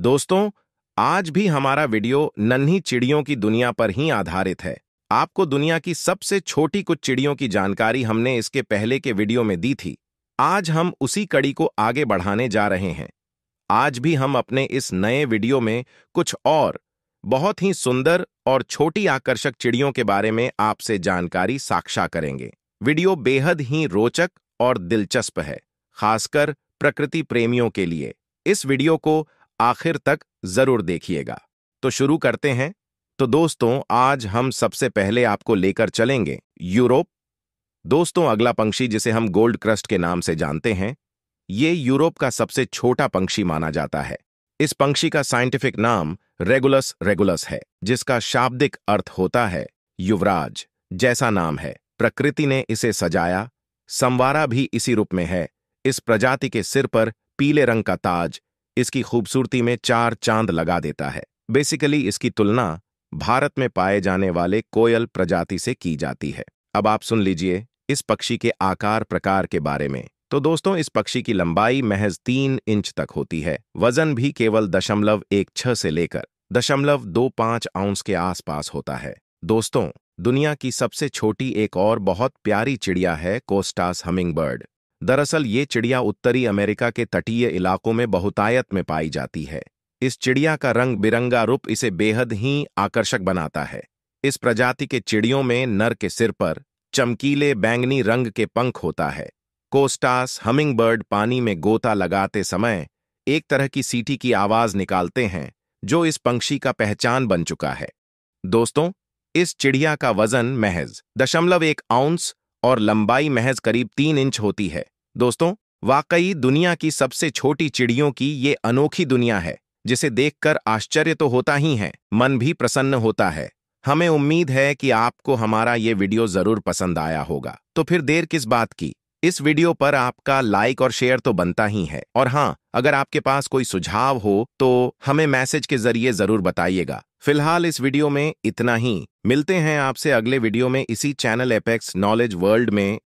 दोस्तों आज भी हमारा वीडियो नन्ही चिड़ियों की दुनिया पर ही आधारित है आपको दुनिया की सबसे छोटी कुछ चिड़ियों की जानकारी हमने इसके पहले के वीडियो में दी थी आज हम उसी कड़ी को आगे बढ़ाने जा रहे हैं आज भी हम अपने इस नए वीडियो में कुछ और बहुत ही सुंदर और छोटी आकर्षक चिड़ियों के बारे में आपसे जानकारी साक्षा करेंगे वीडियो बेहद ही रोचक और दिलचस्प है खासकर प्रकृति प्रेमियों के लिए इस वीडियो को आखिर तक जरूर देखिएगा तो शुरू करते हैं तो दोस्तों आज हम सबसे पहले आपको लेकर चलेंगे यूरोप दोस्तों अगला पंक्षी जिसे हम गोल्ड क्रस्ट के नाम से जानते हैं ये यूरोप का सबसे छोटा पंक्षी माना जाता है इस पंक्षी का साइंटिफिक नाम रेगुलस रेगुलस है जिसका शाब्दिक अर्थ होता है युवराज जैसा नाम है प्रकृति ने इसे सजाया संवारा भी इसी रूप में है इस प्रजाति के सिर पर पीले रंग का ताज इसकी खूबसूरती में चार चांद लगा देता है बेसिकली इसकी तुलना भारत में पाए जाने वाले कोयल प्रजाति से की जाती है अब आप सुन लीजिए इस पक्षी के आकार प्रकार के बारे में तो दोस्तों इस पक्षी की लंबाई महज तीन इंच तक होती है वजन भी केवल दशमलव एक छह से लेकर दशमलव दो पांच आउंस के आसपास होता है दोस्तों दुनिया की सबसे छोटी एक और बहुत प्यारी चिड़िया है कोस्टास हमिंगबर्ड दरअसल ये चिड़िया उत्तरी अमेरिका के तटीय इलाकों में बहुतायत में पाई जाती है इस चिड़िया का रंग बिरंगा रूप इसे बेहद ही आकर्षक बनाता है इस प्रजाति के चिड़ियों में नर के सिर पर चमकीले बैंगनी रंग के पंख होता है कोस्टास हमिंगबर्ड पानी में गोता लगाते समय एक तरह की सीटी की आवाज निकालते हैं जो इस पंक्षी का पहचान बन चुका है दोस्तों इस चिड़िया का वजन महज दशमलव एक आउंस और लंबाई महज करीब तीन इंच होती है दोस्तों वाकई दुनिया की सबसे छोटी चिड़ियों की ये अनोखी दुनिया है जिसे देखकर आश्चर्य तो होता ही है मन भी प्रसन्न होता है हमें उम्मीद है कि आपको हमारा ये वीडियो जरूर पसंद आया होगा तो फिर देर किस बात की इस वीडियो पर आपका लाइक और शेयर तो बनता ही है और हाँ अगर आपके पास कोई सुझाव हो तो हमें मैसेज के जरिए जरूर बताइएगा फिलहाल इस वीडियो में इतना ही मिलते हैं आपसे अगले वीडियो में इसी चैनल एपेक्स नॉलेज वर्ल्ड में